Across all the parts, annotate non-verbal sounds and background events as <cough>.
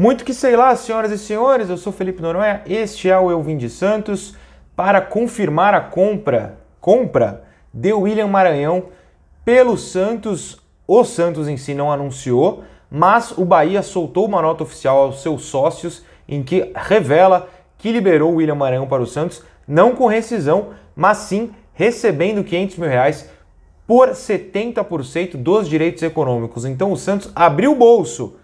Muito que sei lá, senhoras e senhores, eu sou Felipe Noronha, este é o Eu Vim de Santos para confirmar a compra, compra de William Maranhão pelo Santos. O Santos em si não anunciou, mas o Bahia soltou uma nota oficial aos seus sócios em que revela que liberou o William Maranhão para o Santos, não com rescisão, mas sim recebendo 500 mil reais por 70% dos direitos econômicos. Então o Santos abriu o bolso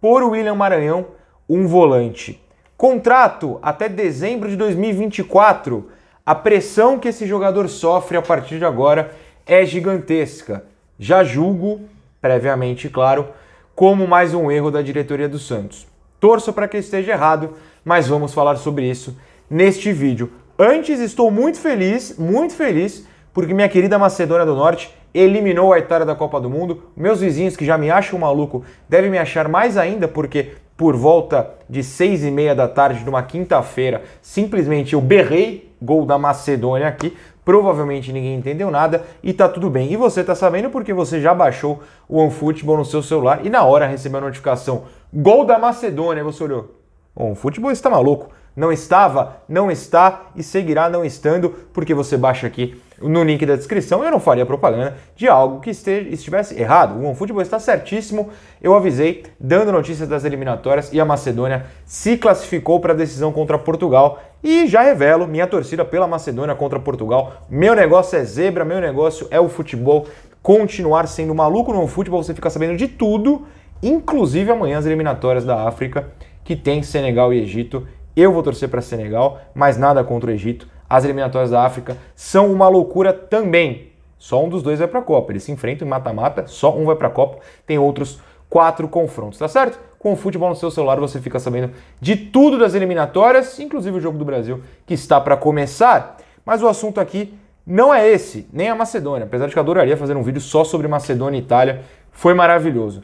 por William Maranhão, um volante. Contrato até dezembro de 2024. A pressão que esse jogador sofre a partir de agora é gigantesca. Já julgo, previamente claro, como mais um erro da diretoria do Santos. Torço para que esteja errado, mas vamos falar sobre isso neste vídeo. Antes, estou muito feliz, muito feliz porque minha querida Macedônia do Norte eliminou a Itália da Copa do Mundo. Meus vizinhos que já me acham maluco devem me achar mais ainda, porque por volta de seis e meia da tarde de uma quinta-feira, simplesmente eu berrei gol da Macedônia aqui. Provavelmente ninguém entendeu nada e tá tudo bem. E você tá sabendo porque você já baixou o OneFootball no seu celular e na hora recebeu a notificação gol da Macedônia, você olhou. OneFootball o futebol está maluco. Não estava? Não está e seguirá não estando, porque você baixa aqui no link da descrição. Eu não faria propaganda de algo que esteja, estivesse errado. O OneFootball está certíssimo. Eu avisei, dando notícias das eliminatórias e a Macedônia se classificou para a decisão contra Portugal. E já revelo minha torcida pela Macedônia contra Portugal. Meu negócio é zebra, meu negócio é o futebol. Continuar sendo maluco no futebol, você fica sabendo de tudo, inclusive amanhã as eliminatórias da África, que tem Senegal e Egito eu vou torcer para Senegal, mas nada contra o Egito. As eliminatórias da África são uma loucura também. Só um dos dois vai para a Copa. Eles se enfrentam em mata-mata, só um vai para a Copa, tem outros quatro confrontos, tá certo? Com o futebol no seu celular você fica sabendo de tudo das eliminatórias, inclusive o jogo do Brasil que está para começar. Mas o assunto aqui não é esse, nem a Macedônia, apesar de que eu adoraria fazer um vídeo só sobre Macedônia e Itália, foi maravilhoso.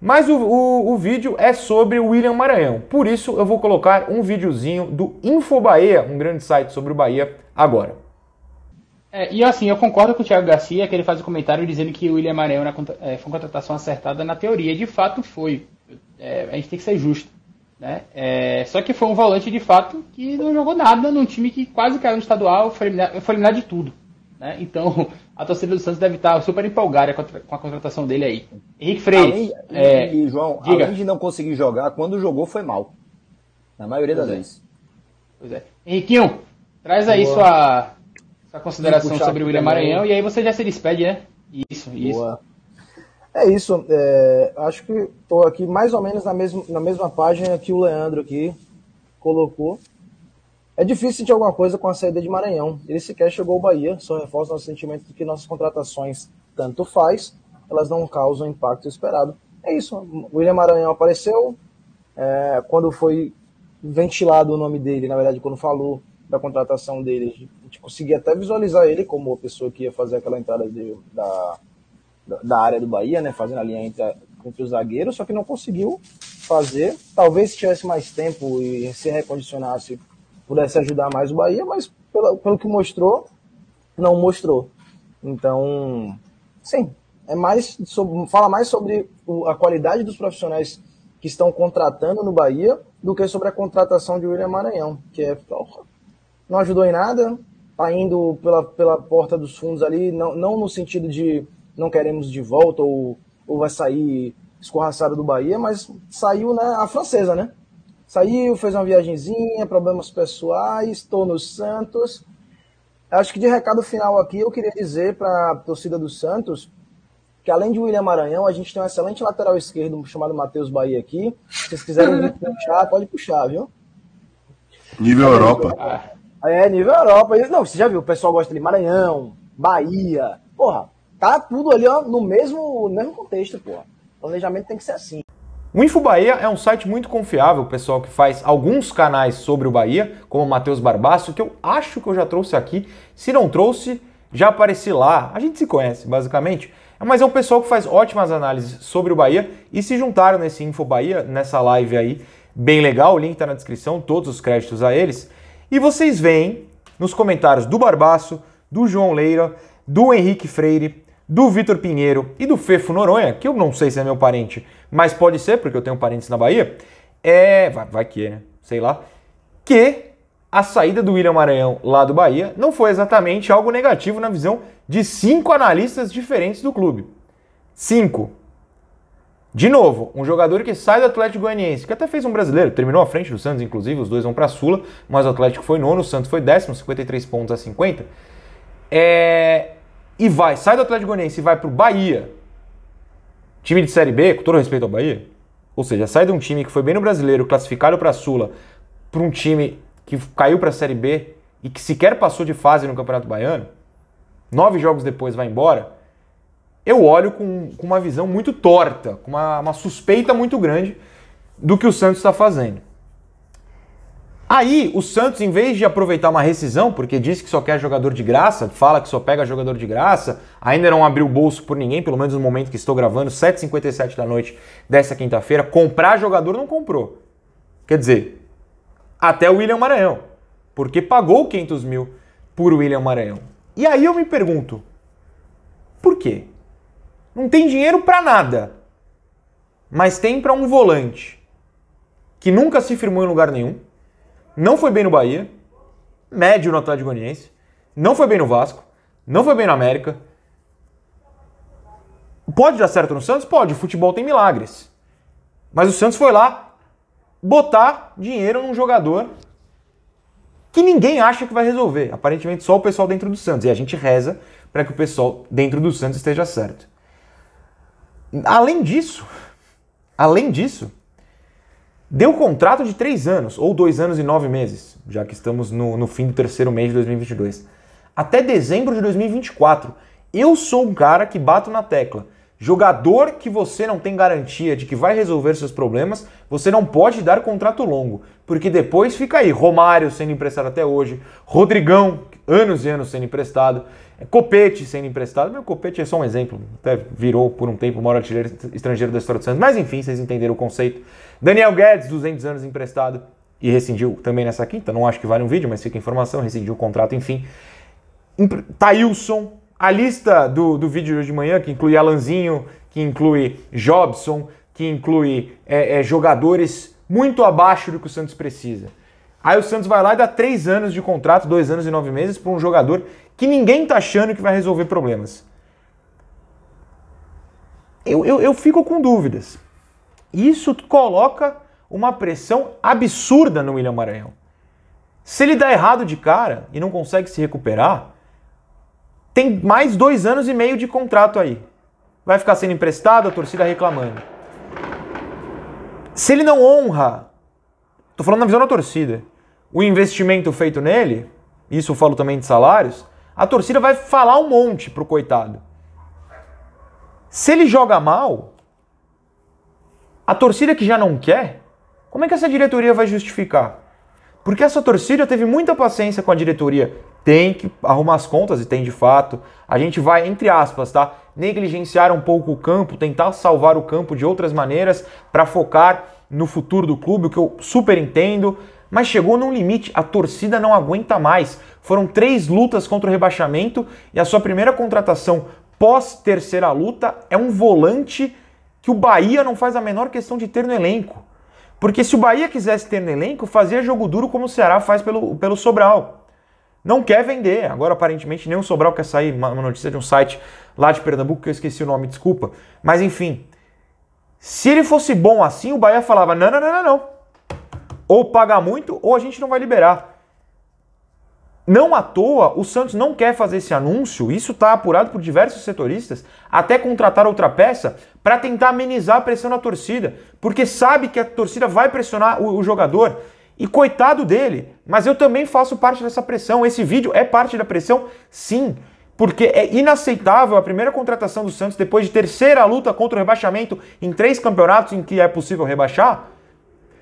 Mas o, o, o, vídeo é sobre o William Maranhão. Por isso, eu vou colocar um videozinho do InfoBahia, um grande site sobre o Bahia, agora. É, e assim, eu concordo com o Thiago Garcia, que ele faz o um comentário dizendo que o William Maranhão na, é, foi uma contratação acertada na teoria. De fato, foi. É, a gente tem que ser justo. Né? É, só que foi um volante, de fato, que não jogou nada num time que quase caiu no estadual, foi eliminado, foi eliminado de tudo. Né? Então, <laughs> a torcida do Santos deve estar super empolgada com a, com a contratação dele aí. Henrique Freire. Além, é, e, João, diga. além de não conseguir jogar, quando jogou foi mal. Na maioria pois das é. vezes. Pois é. Henriquinho, traz aí sua, sua consideração sobre o William Maranhão e aí você já se despede, né? Isso, isso. Boa. É isso. É, acho que estou aqui mais ou menos na, mesmo, na mesma página que o Leandro aqui colocou. É difícil sentir alguma coisa com a saída de Maranhão. Ele sequer chegou ao Bahia, só reforça nosso sentimento de que nossas contratações tanto faz, elas não causam o impacto esperado. É isso. William Maranhão apareceu é, quando foi ventilado o nome dele, na verdade, quando falou da contratação dele, a gente conseguia até visualizar ele como a pessoa que ia fazer aquela entrada de, da, da área do Bahia, né, fazendo a linha entre, entre os zagueiros, só que não conseguiu fazer. Talvez se tivesse mais tempo e se recondicionasse pudesse ajudar mais o Bahia, mas pelo, pelo que mostrou, não mostrou. Então, sim, é mais sobre, fala mais sobre a qualidade dos profissionais que estão contratando no Bahia do que sobre a contratação de William Maranhão, que é, não ajudou em nada, tá indo pela, pela porta dos fundos ali, não, não no sentido de não queremos de volta ou, ou vai sair escorraçado do Bahia, mas saiu né, a francesa, né? Saiu, fez uma viagemzinha, problemas pessoais, estou no Santos. Acho que de recado final aqui, eu queria dizer para a torcida do Santos que além de William Maranhão, a gente tem um excelente lateral esquerdo chamado Matheus Bahia aqui. Se vocês quiserem puxar, pode puxar, viu? Nível é, Europa. É, nível Europa. Não, você já viu, o pessoal gosta de Maranhão, Bahia. Porra, tá tudo ali ó, no mesmo, no mesmo contexto, porra. O planejamento tem que ser assim. O InfoBahia é um site muito confiável, pessoal que faz alguns canais sobre o Bahia, como o Matheus Barbaço, que eu acho que eu já trouxe aqui. Se não trouxe, já apareci lá. A gente se conhece, basicamente. Mas é um pessoal que faz ótimas análises sobre o Bahia e se juntaram nesse InfoBahia, nessa live aí, bem legal. O link está na descrição, todos os créditos a eles. E vocês veem nos comentários do Barbaço, do João Leira, do Henrique Freire, do Vitor Pinheiro e do Fefo Noronha, que eu não sei se é meu parente, mas pode ser, porque eu tenho parentes na Bahia, é. Vai, vai que, né? Sei lá. Que a saída do William Maranhão lá do Bahia não foi exatamente algo negativo na visão de cinco analistas diferentes do clube. Cinco. De novo, um jogador que sai do Atlético Goianiense, que até fez um brasileiro, terminou à frente do Santos, inclusive, os dois vão para a Sula, mas o Atlético foi nono, o Santos foi décimo, 53 pontos a 50. É, e vai, sai do Atlético Goianiense e vai pro Bahia, time de Série B, com todo respeito ao Bahia, ou seja, sai de um time que foi bem no brasileiro, classificado para a Sula, para um time que caiu para a Série B e que sequer passou de fase no Campeonato Baiano, nove jogos depois vai embora, eu olho com, com uma visão muito torta, com uma, uma suspeita muito grande do que o Santos está fazendo. Aí o Santos, em vez de aproveitar uma rescisão, porque disse que só quer jogador de graça, fala que só pega jogador de graça, ainda não abriu o bolso por ninguém, pelo menos no momento que estou gravando, 7h57 da noite dessa quinta-feira, comprar jogador não comprou. Quer dizer, até o William Maranhão, porque pagou 500 mil por William Maranhão. E aí eu me pergunto, por quê? Não tem dinheiro para nada, mas tem para um volante que nunca se firmou em lugar nenhum não foi bem no Bahia, médio no Atlético Goianiense, não foi bem no Vasco, não foi bem no América. Pode dar certo no Santos? Pode, o futebol tem milagres. Mas o Santos foi lá botar dinheiro num jogador que ninguém acha que vai resolver. Aparentemente só o pessoal dentro do Santos. E a gente reza para que o pessoal dentro do Santos esteja certo. Além disso, além disso, Deu contrato de três anos, ou dois anos e nove meses, já que estamos no, no fim do terceiro mês de 2022. Até dezembro de 2024. Eu sou um cara que bato na tecla Jogador que você não tem garantia de que vai resolver seus problemas, você não pode dar contrato longo, porque depois fica aí Romário sendo emprestado até hoje, Rodrigão, anos e anos sendo emprestado, Copete sendo emprestado. Meu Copete é só um exemplo, até virou por um tempo o maior artilheiro estrangeiro da história do Santos, mas enfim, vocês entenderam o conceito. Daniel Guedes, 200 anos emprestado e rescindiu também nessa quinta, não acho que vale um vídeo, mas fica a informação, rescindiu o contrato, enfim. Taílson, a lista do, do vídeo de hoje de manhã, que inclui Alanzinho, que inclui Jobson, que inclui é, é, jogadores muito abaixo do que o Santos precisa. Aí o Santos vai lá e dá três anos de contrato, dois anos e nove meses, para um jogador que ninguém tá achando que vai resolver problemas. Eu, eu, eu fico com dúvidas. Isso coloca uma pressão absurda no William Maranhão. Se ele dá errado de cara e não consegue se recuperar, tem mais dois anos e meio de contrato aí. Vai ficar sendo emprestado, a torcida reclamando. Se ele não honra, tô falando na visão da torcida, o investimento feito nele, isso eu falo também de salários, a torcida vai falar um monte pro coitado. Se ele joga mal, a torcida que já não quer, como é que essa diretoria vai justificar? Porque essa torcida teve muita paciência com a diretoria tem que arrumar as contas, e tem de fato. A gente vai, entre aspas, tá? Negligenciar um pouco o campo, tentar salvar o campo de outras maneiras para focar no futuro do clube, o que eu super entendo. Mas chegou num limite, a torcida não aguenta mais. Foram três lutas contra o rebaixamento e a sua primeira contratação pós terceira luta é um volante que o Bahia não faz a menor questão de ter no elenco. Porque se o Bahia quisesse ter no elenco, fazia jogo duro como o Ceará faz pelo, pelo Sobral. Não quer vender. Agora, aparentemente, nem o Sobral quer sair. Uma, notícia de um site lá de Pernambuco, que eu esqueci o nome, desculpa. Mas, enfim. Se ele fosse bom assim, o Bahia falava: não, não, não, não, não. Ou pagar muito, ou a gente não vai liberar. Não à toa, o Santos não quer fazer esse anúncio, isso está apurado por diversos setoristas, até contratar outra peça para tentar amenizar a pressão da torcida, porque sabe que a torcida vai pressionar o, o jogador. E coitado dele, mas eu também faço parte dessa pressão. Esse vídeo é parte da pressão, sim, porque é inaceitável a primeira contratação do Santos depois de terceira luta contra o rebaixamento em três campeonatos em que é possível rebaixar,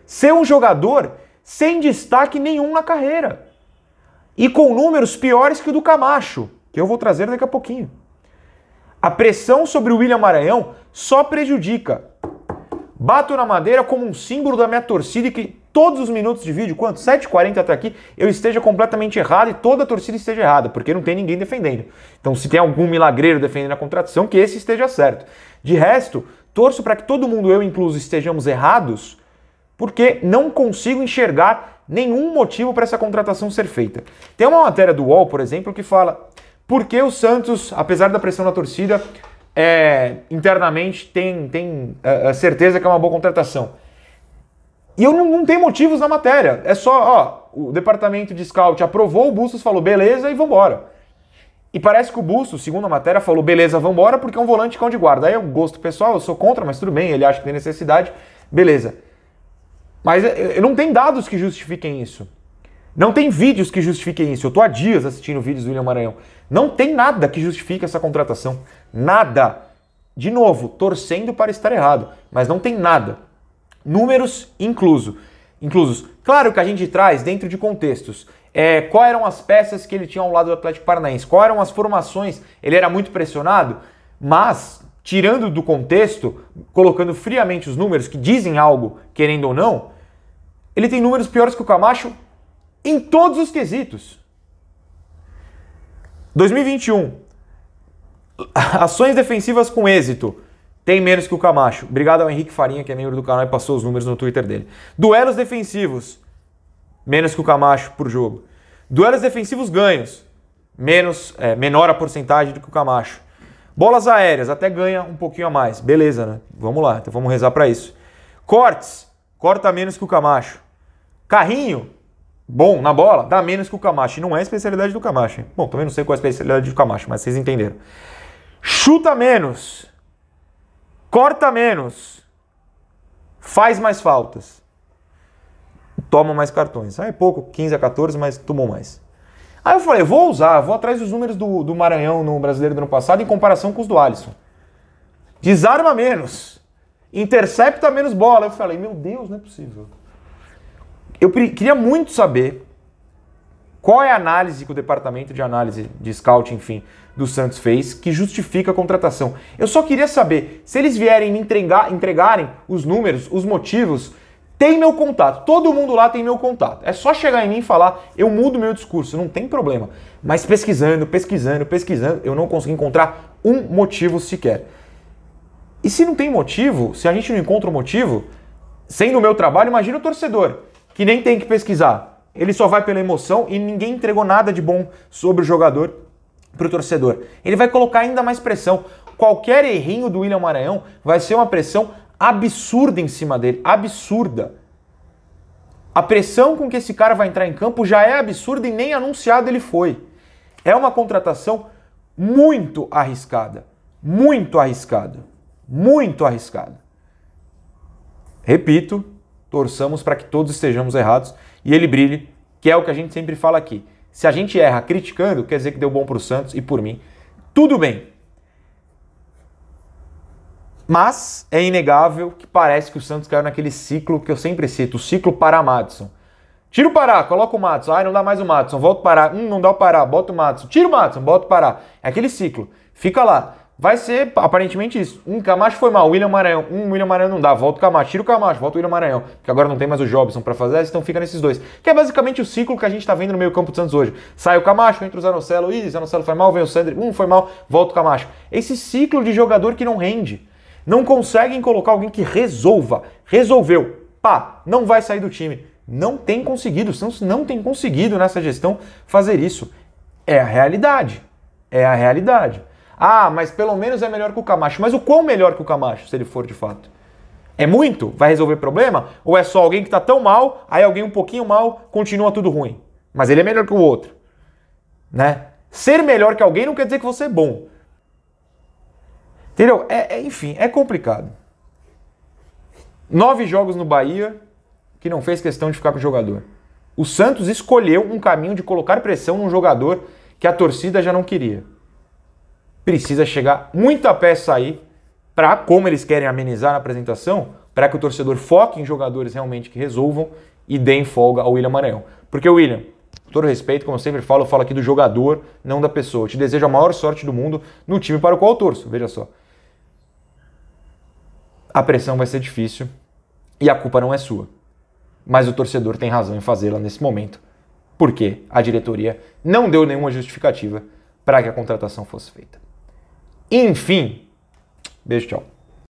ser um jogador sem destaque nenhum na carreira e com números piores que o do Camacho, que eu vou trazer daqui a pouquinho. A pressão sobre o William Maranhão só prejudica Bato na madeira como um símbolo da minha torcida e que todos os minutos de vídeo, quanto? 7h40 até aqui, eu esteja completamente errado e toda a torcida esteja errada, porque não tem ninguém defendendo. Então, se tem algum milagreiro defendendo a contradição, que esse esteja certo. De resto, torço para que todo mundo, eu incluso, estejamos errados, porque não consigo enxergar nenhum motivo para essa contratação ser feita. Tem uma matéria do UOL, por exemplo, que fala por que o Santos, apesar da pressão da torcida, é, internamente tem, tem a, é, é, certeza que é uma boa contratação. E eu não, não tenho motivos na matéria. É só, ó, o departamento de scout aprovou o Bustos, falou beleza e vambora. E parece que o Bustos, segundo a matéria, falou beleza, vambora, porque é um volante cão de guarda. Aí é um gosto pessoal, eu sou contra, mas tudo bem, ele acha que tem necessidade, beleza. Mas eu é, não tem dados que justifiquem isso. Não tem vídeos que justifiquem isso. Eu tô há dias assistindo vídeos do William Maranhão. Não tem nada que justifique essa contratação. Nada. De novo, torcendo para estar errado, mas não tem nada. Números incluso. inclusos. Claro que a gente traz dentro de contextos. É, qual eram as peças que ele tinha ao lado do Atlético Paranaense? Qual eram as formações? Ele era muito pressionado, mas tirando do contexto, colocando friamente os números que dizem algo, querendo ou não, ele tem números piores que o Camacho em todos os quesitos. 2021, <laughs> Ações defensivas com êxito. Tem menos que o Camacho. Obrigado ao Henrique Farinha, que é membro do canal e passou os números no Twitter dele. Duelos defensivos. Menos que o Camacho por jogo. Duelos defensivos ganhos. Menos, é, menor a porcentagem do que o Camacho. Bolas aéreas, até ganha um pouquinho a mais. Beleza, né? Vamos lá, então vamos rezar para isso. Cortes, corta menos que o Camacho. Carrinho, bom na bola, dá menos que o Camacho. E não é a especialidade do Camacho. Hein? Bom, também não sei qual é a especialidade do Camacho, mas vocês entenderam chuta menos, corta menos, faz mais faltas, toma mais cartões. Aí é pouco, 15 a 14, mas tomou mais. Aí eu falei, vou usar, vou atrás dos números do, do Maranhão no brasileiro do ano passado em comparação com os do Alisson. Desarma menos, intercepta menos bola. Eu falei, meu Deus, não é possível. Eu queria muito saber qual é a análise que o departamento de análise de scout, enfim, do Santos fez que justifica a contratação. Eu só queria saber se eles vierem me entregar, entregarem os números, os motivos, tem meu contato. Todo mundo lá tem meu contato. É só chegar em mim e falar, eu mudo meu discurso, não tem problema. Mas pesquisando, pesquisando, pesquisando, eu não consegui encontrar um motivo sequer. E se não tem motivo, se a gente não encontra o um motivo, sendo o meu trabalho, imagina o torcedor, que nem tem que pesquisar. Ele só vai pela emoção e ninguém entregou nada de bom sobre o jogador para o torcedor. Ele vai colocar ainda mais pressão. Qualquer errinho do William Maranhão vai ser uma pressão absurda em cima dele, absurda. A pressão com que esse cara vai entrar em campo já é absurda e nem anunciado ele foi. É uma contratação muito arriscada, muito arriscada, muito arriscada. Repito, torçamos para que todos estejamos errados e ele brilhe, que é o que a gente sempre fala aqui. Se a gente erra criticando, quer dizer que deu bom para o Santos e por mim. Tudo bem. Mas é inegável que parece que o Santos caiu naquele ciclo que eu sempre cito, o ciclo para Madison. Tira o Pará, coloca o Madison. Ai, não dá mais o Madison, Volta o Pará. Hum, não dá o Pará. Bota o Madison. Tira o Madison, bota o Pará. É aquele ciclo. Fica lá. Vai ser aparentemente isso. Um Camacho foi mal, William Maranhão. Um William Maranhão não dá, volta o Camacho, tira o Camacho, volta o William Maranhão. Porque agora não tem mais o Jobson para fazer, então fica nesses dois. Que é basicamente o ciclo que a gente está vendo no meio campo do Santos hoje. Sai o Camacho, entra o Zanocelo, ih, Zanocelo foi mal, vem o Sandri, um foi mal, volta o Camacho. Esse ciclo de jogador que não rende. Não conseguem colocar alguém que resolva. Resolveu, pá, não vai sair do time. Não tem conseguido, o Santos não tem conseguido nessa gestão fazer isso. É a realidade. É a realidade. Ah, mas pelo menos é melhor que o Camacho. Mas o quão melhor que o Camacho, se ele for de fato? É muito? Vai resolver problema? Ou é só alguém que está tão mal, aí alguém um pouquinho mal, continua tudo ruim? Mas ele é melhor que o outro. Né? Ser melhor que alguém não quer dizer que você é bom. Entendeu? É, é, enfim, é complicado. Nove jogos no Bahia que não fez questão de ficar com o jogador. O Santos escolheu um caminho de colocar pressão num jogador que a torcida já não queria precisa chegar muita peça aí para como eles querem amenizar a apresentação, para que o torcedor foque em jogadores realmente que resolvam e deem folga ao William Maranhão. Porque William, com todo respeito, como eu sempre falo, eu falo aqui do jogador, não da pessoa. Eu te desejo a maior sorte do mundo no time para o qual eu torço, veja só. A pressão vai ser difícil e a culpa não é sua. Mas o torcedor tem razão em fazê-la nesse momento, porque a diretoria não deu nenhuma justificativa para que a contratação fosse feita. Enfim, beijo, tchau.